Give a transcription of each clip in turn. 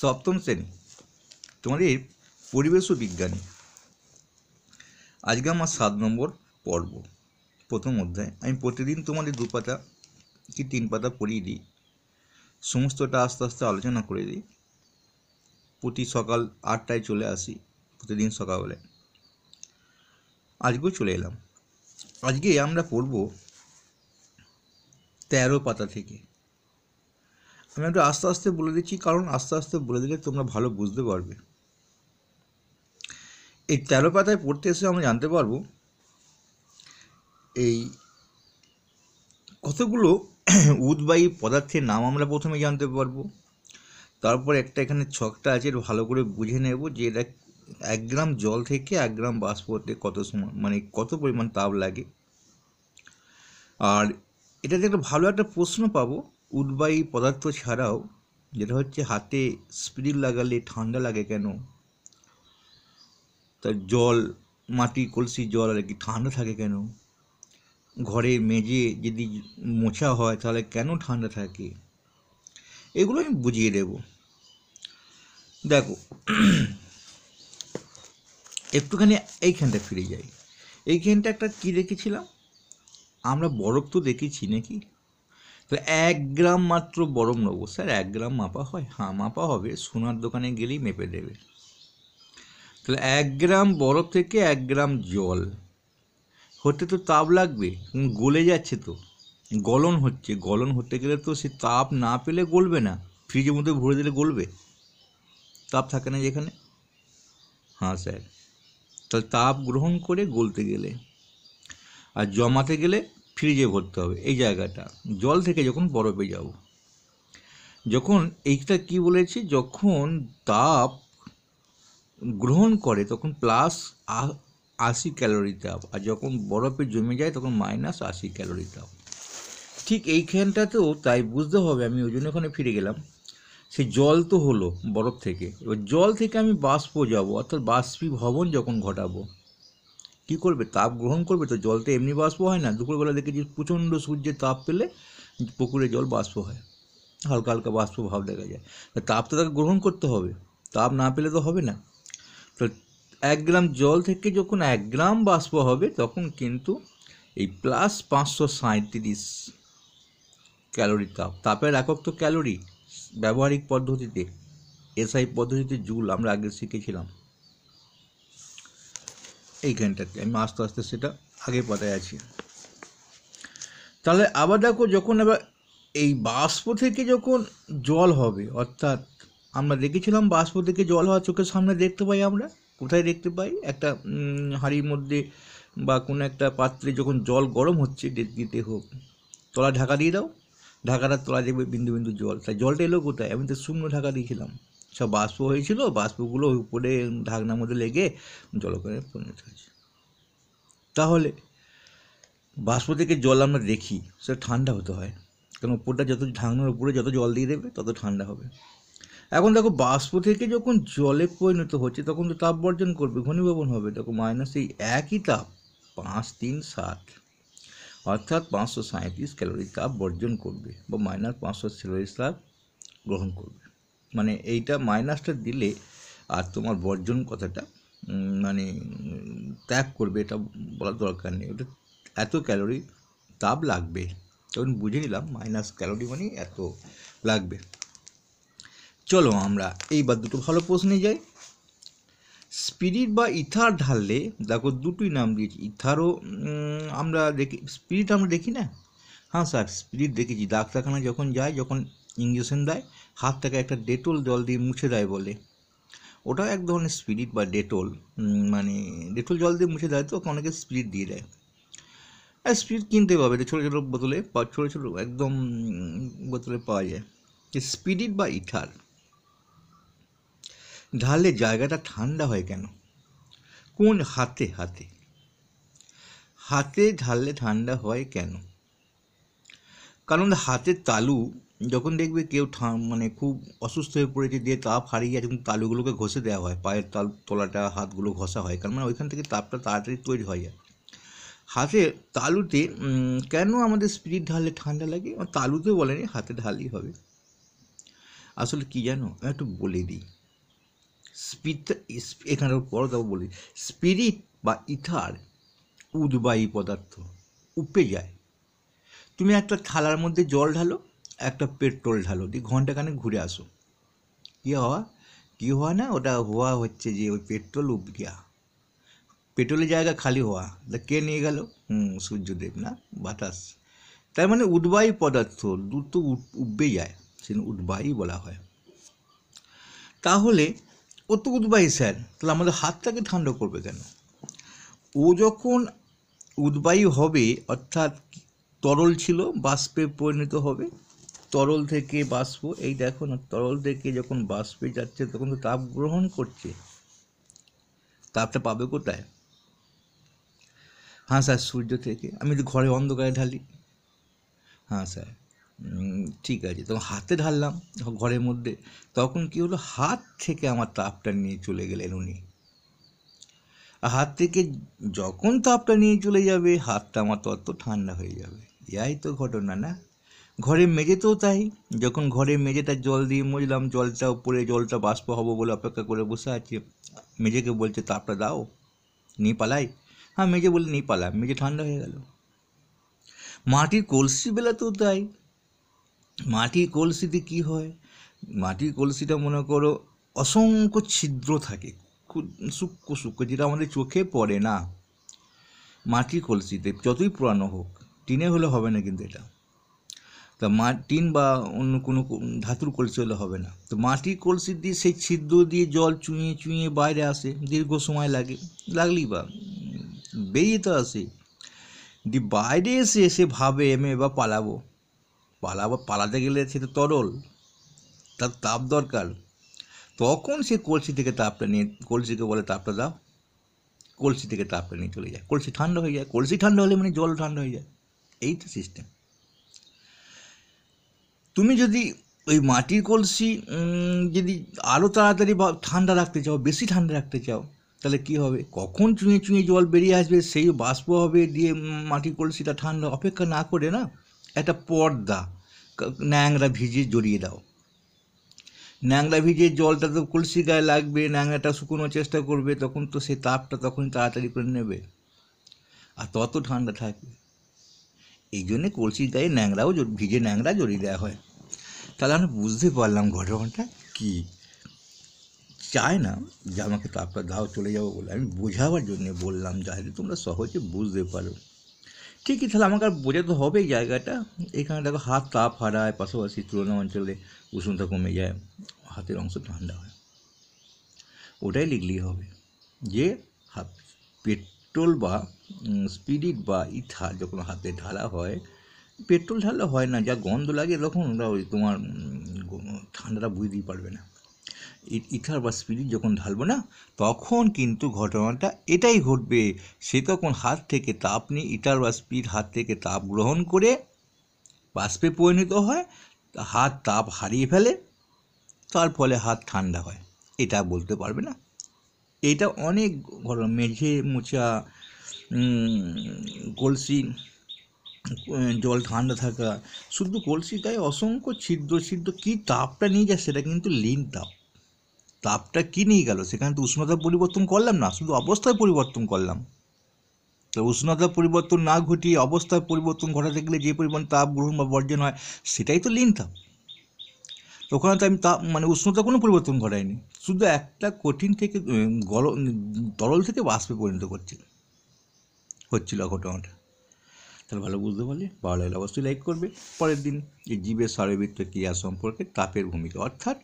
সপ্তম শ্রেণী তোমাদের পরিবেশ ও বিজ্ঞানী আজকে আমার সাত নম্বর পর্ব প্রথম অধ্যায় আমি প্রতিদিন তোমাদের দু পাতা কি তিন পাতা পড়িয়ে দিই সমস্তটা আস্তে আস্তে আলোচনা করে দিই প্রতি সকাল আটটায় চলে আসি প্রতিদিন সকালবেলে আজকেও চলে এলাম আজকে আমরা পড়ব তেরো পাতা থেকে আমি একটু আস্তে আস্তে বলে দিচ্ছি কারণ আস্তে আস্তে বলে দিলে তোমরা ভালো বুঝতে পারবে এই তেরো পাতায় পড়তে এসে আমরা জানতে পারবো এই কতগুলো উদ্বায়ী পদার্থের নাম আমরা প্রথমে জানতে পারবো তারপর একটা এখানে ছকটা আছে ভালো করে বুঝে নেব যে এটা এক গ্রাম জল থেকে এক গ্রাম বাষ্প হতে কত সময় মানে কত পরিমাণ তাপ লাগে আর এটাতে একটা ভালো একটা প্রশ্ন পাবো উদ্বায়ী পদার্থ ছাড়াও যেটা হচ্ছে হাতে স্প্রিং লাগালে ঠান্ডা লাগে কেন তার জল মাটি কলসি জল আর কি ঠান্ডা থাকে কেন ঘরে মেজে যদি মোছা হয় তাহলে কেন ঠান্ডা থাকে এগুলো আমি বুঝিয়ে দেব দেখো একটুখানি এইখানটা ফিরে যাই এইখানটা একটা কী দেখেছিলাম আমরা বরফ তো দেখেছি নাকি তো এক গ্রাম মাত্র বরফ নেবো স্যার এক গ্রাম মাপা হয় হ্যাঁ মাপা হবে সোনার দোকানে গেলেই মেপে দেবে তাহলে এক গ্রাম বরফ থেকে এক গ্রাম জল হতে তো তাপ লাগবে গলে যাচ্ছে তো গলন হচ্ছে গলন হতে গেলে তো সে তাপ না পেলে গলবে না ফ্রিজের মধ্যে ভরে দিলে গলবে তাপ থাকে না যেখানে হ্যাঁ স্যার তাহলে তাপ গ্রহণ করে গলতে গেলে আর জমাতে গেলে ফ্রিজে ভরতে হবে এই জায়গাটা জল থেকে যখন বরফে যাব যখন এইটা কি বলেছি যখন তাপ গ্রহণ করে তখন প্লাস আশি ক্যালোরি তাপ আর যখন বরফে জমে যায় তখন মাইনাস আশি ক্যালোরি তাপ ঠিক এইখানটাতেও তাই বুঝতে হবে আমি ওই জন্য ওখানে ফিরে গেলাম সে জল তো হলো বরফ থেকে এবার জল থেকে আমি বাষ্প যাব অর্থাৎ বাষ্পীভবন যখন ঘটাবো কি করবে তাপ গ্রহণ করবে তো জল তো এমনি বাষ্প হয় না দুপুরবেলা দেখেছি প্রচণ্ড সূর্যের তাপ পেলে পুকুরে জল বাষ্প হয় হালকা হালকা বাষ্প ভাব দেখা যায় তা তাপ তো তাকে গ্রহণ করতে হবে তাপ না পেলে তো হবে না তো এক গ্রাম জল থেকে যখন এক গ্রাম বাষ্প হবে তখন কিন্তু এই প্লাস পাঁচশো সাঁত্রিশ ক্যালোরি তাপ তাপের একক তো ক্যালোরি ব্যবহারিক পদ্ধতিতে এসআই পদ্ধতিতে জুল আমরা আগে শিখেছিলাম এইখানটাতে আমি আস্তে আস্তে সেটা আগে পাতায় আছি তাহলে আবার দেখো যখন আবার এই বাষ্প থেকে যখন জল হবে অর্থাৎ আমরা দেখেছিলাম বাষ্প থেকে জল হওয়া চোখের সামনে দেখতে পাই আমরা কোথায় দেখতে পাই একটা হাঁড়ির মধ্যে বা কোনো একটা পাত্রে যখন জল গরম হচ্ছে দিতে হোক তলা ঢাকা দিয়ে দাও ঢাকাটা তলা দেখবে বিন্দু বিন্দু জল তাই জলটা এলো কোথায় আমি তো শুকনো ঢাকা দিয়েছিলাম সব বাষ্প হয়েছিল বাষ্পগুলো উপরে ঢাকনার মধ্যে লেগে জলকণে পরিণত হয়েছে তাহলে বাষ্প থেকে জল আমরা দেখি সেটা ঠান্ডা হতে হয় কারণ উপরটা যত ঢাকনার উপরে যত জল দিয়ে দেবে তত ঠান্ডা হবে এখন দেখো বাষ্প থেকে যখন জলে পরিণত হচ্ছে তখন তো তাপ বর্জন করবে ঘনীভবন হবে দেখো মাইনাস এই একই তাপ পাঁচ তিন সাত অর্থাৎ পাঁচশো সাঁত্রিশ ক্যালোরি তাপ বর্জন করবে বা মাইনাস পাঁচশো ক্যালোরি তাপ গ্রহণ করবে মানে এইটা মাইনাসটা দিলে আর তোমার বর্জন কথাটা মানে ত্যাগ করবে এটা বলার দরকার নেই ওটা এত ক্যালোরি তাপ লাগবে তখন বুঝে নিলাম মাইনাস ক্যালোরি মানে এত লাগবে চলো আমরা এইবার দুটো ভালো প্রশ্নে যাই স্পিরিট বা ইথার ঢাললে দেখো দুটোই নাম দিয়েছি ইথারও আমরা দেখি স্পিরিট আমরা দেখি না হ্যাঁ স্যার স্পিরিট দেখেছি ডাক্তারখানা যখন যাই যখন ইঞ্জেকশন দেয় হাতটাকে একটা ডেটল জল দিয়ে মুছে দেয় বলে ওটাও এক ধরনের স্পিরিট বা ডেটল মানে ডেটল জল দিয়ে মুছে দেয় তো অনেকে স্পিরিট দিয়ে দেয় আর স্পিরিট কিনতে পাবে যে ছোটো ছোটো বোতলে ছোটো ছোটো একদম বোতলে পাওয়া যায় যে স্পিরিট বা ইথার ঢাললে জায়গাটা ঠান্ডা হয় কেন কোন হাতে হাতে হাতে ঢাললে ঠান্ডা হয় কেন কারণ হাতের তালু যখন দেখবে কেউ মানে খুব অসুস্থ হয়ে পড়েছে দিয়ে তাপ হারিয়ে গেছে তখন তালুগুলোকে ঘষে দেওয়া হয় পায়ের তাল তলাটা হাতগুলো ঘষা হয় কারণ মানে ওইখান থেকে তাপটা তাড়াতাড়ি তৈরি হয়ে যায় হাতে তালুতে কেন আমাদের স্পিরিট ঢাললে ঠান্ডা লাগে তালুতে বলেনি হাতে ঢালই হবে আসলে কি জানো একটু বলে দিই স্পিরিট এখানে পর তাও বলি স্পিরিট বা ইথার উদ্বায়ী পদার্থ উপে যায় তুমি একটা থালার মধ্যে জল ঢালো একটা পেট্রোল ঢালো দিয়ে ঘন্টাখানে ঘুরে আসো কী হওয়া কী হওয়া না ওটা হওয়া হচ্ছে যে ওই পেট্রোল গিয়া পেট্রোলের জায়গা খালি হওয়া তা কে নিয়ে গেল হুম সূর্যদেব না বাতাস তার মানে উদ্বায়ী পদার্থ দ্রুত উববে যায় সে উদ্বায়ী বলা হয় তাহলে ও তো উদ্বায়ী স্যার তাহলে আমাদের হাতটাকে ঠান্ডা করবে কেন ও যখন উদ্বায়ী হবে অর্থাৎ তরল ছিল বাষ্পে পরিণত হবে তরল থেকে বাষ্প এই দেখো না তরল থেকে যখন বাষ্পে যাচ্ছে তখন তো তাপ গ্রহণ করছে তাপটা পাবে কোথায় হ্যাঁ স্যার সূর্য থেকে আমি যদি ঘরে অন্ধকারে ঢালি হ্যাঁ স্যার ঠিক আছে তখন হাতে ঢাললাম ঘরের মধ্যে তখন কি হলো হাত থেকে আমার তাপটা নিয়ে চলে গেলেন উনি হাত থেকে যখন তাপটা নিয়ে চলে যাবে হাতটা আমার তত ঠান্ডা হয়ে যাবে ইয়াই তো ঘটনা না ঘরের মেঝেতেও তাই যখন ঘরের মেঝেটা জল দিয়ে মজলাম জলটা উপরে জলটা বাষ্প হবো বলে অপেক্ষা করে বসে আছে মেঝেকে বলছে তাপটা দাও নি পালাই হ্যাঁ মেঝে বলে নি পালা মেঝে ঠান্ডা হয়ে গেল মাটির কলসি বেলাতেও তাই মাটির কলসিতে কি হয় মাটির কলসিটা মনে করো অসংখ্য ছিদ্র থাকে সূক্ষ্ম সূক্ষ্ম যেটা আমাদের চোখে পড়ে না মাটির কলসিতে যতই পুরানো হোক টিনে হলে হবে না কিন্তু এটা তা মাটিন বা অন্য কোনো ধাতুর কলসি হলে হবে না তো মাটির কলসি দিয়ে সেই ছিদ্র দিয়ে জল চুঁয়ে চুঁয়ে বাইরে আসে দীর্ঘ সময় লাগে লাগলি বা বেরিয়ে তো আসে দি বাইরে এসে এসে ভাবে এমে বা পালাবো পালাবো পালাতে গেলে সেটা তরল তার তাপ দরকার তখন সে কলসি থেকে তাপটা নিয়ে কলসিকে বলে তাপটা দাও কলসি থেকে তাপটা নিয়ে চলে যায় কলসি ঠান্ডা হয়ে যায় কলসি ঠান্ডা হলে মানে জল ঠান্ডা হয়ে যায় এই তো সিস্টেম তুমি যদি ওই মাটির কলসি যদি আরও তাড়াতাড়ি বা ঠান্ডা রাখতে চাও বেশি ঠান্ডা রাখতে চাও তাহলে কি হবে কখন চুঁয়ে চুঁয়ে জল বেরিয়ে আসবে সেই বাষ্প হবে দিয়ে মাটির কলসিটা ঠান্ডা অপেক্ষা না করে না একটা পর্দা ন্যাংরা ভিজিয়ে জড়িয়ে দাও ন্যাংরা ভিজিয়ে জলটা তো কলসি গায়ে লাগবে ন্যাংরাটা শুকোনোর চেষ্টা করবে তখন তো সেই তাপটা তখন তাড়াতাড়ি করে নেবে আর তত ঠান্ডা থাকবে এই জন্যে কলসির গায়ে ন্যাংরাও ভিজে ন্যাংরা জড়িয়ে দেওয়া হয় তাহলে আমরা বুঝতে পারলাম ঘটনাটা কী চায় না যে আমাকে তারপর দাও চলে যাবো বলে আমি বোঝাবার জন্যে বললাম যাতে তোমরা সহজে বুঝতে পারো ঠিকই তাহলে আমাকে আর বোঝাতে হবে জায়গাটা এখানে দেখো হাত তাপ হারায় পাশাপাশি তুলনা অঞ্চলে উষ্ণতা কমে যায় হাতের অংশ ঠান্ডা হয় ওটাই লিখলেই হবে যে হাত পেট্রোল বা স্পিরিট বা ইথা যখন হাতে ঢালা হয় পেট্রোল ঢাললে হয় না যা গন্ধ লাগে তখন ওরা ওই তোমার ঠান্ডাটা বুঝতেই পারবে না ইথার বা স্পিরিট যখন ঢালবো না তখন কিন্তু ঘটনাটা এটাই ঘটবে সে তখন হাত থেকে তাপ নিয়ে ইটার বা স্পিড হাত থেকে তাপ গ্রহণ করে বাষ্পে পরিণত হয় হাত তাপ হারিয়ে ফেলে তার ফলে হাত ঠান্ডা হয় এটা বলতে পারবে না এটা অনেক ঘটনা মেঝে মোছা কলসি জল ঠান্ডা থাকা শুধু কলসিটায় অসংখ্য ছিদ্র ছিদ্র কী তাপটা নিয়ে যায় সেটা কিন্তু লিন তাপ তাপটা কী নিয়ে গেল সেখানে তো উষ্ণতা পরিবর্তন করলাম না শুধু অবস্থায় পরিবর্তন করলাম তো উষ্ণতা পরিবর্তন না ঘটিয়ে অবস্থার পরিবর্তন ঘটাতে গেলে যে পরিমাণ তাপ গ্রহণ বা বর্জন হয় সেটাই তো লিন তাপ তো ওখানে তো আমি তাপ মানে উষ্ণতা কোনো পরিবর্তন ঘটায়নি শুধু একটা কঠিন থেকে গল তরল থেকে বাষ্পে পরিণত করছিল হচ্ছিল ঘটনাটা তাহলে ভালো বুঝতে পারলে ভালো লাগলে অবশ্যই লাইক করবে পরের দিন এই জীবের শারীরবৃত্ত ক্রিয়া সম্পর্কে তাপের ভূমিকা অর্থাৎ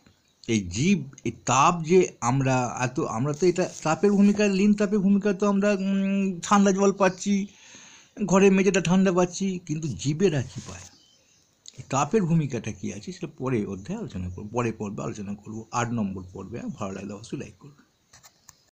এই জীব এই তাপ যে আমরা এত আমরা তো এটা তাপের ভূমিকা লিন তাপের ভূমিকা তো আমরা ঠান্ডা জল পাচ্ছি ঘরে মেঝেটা ঠান্ডা পাচ্ছি কিন্তু জীবেরা কী পায় তাপের ভূমিকাটা কী আছে সেটা পরে অধ্যায়ে আলোচনা করব পরে পর্বে আলোচনা করবো আট নম্বর পর্বে হ্যাঁ, ভালো লাগলে অবশ্যই লাইক করবে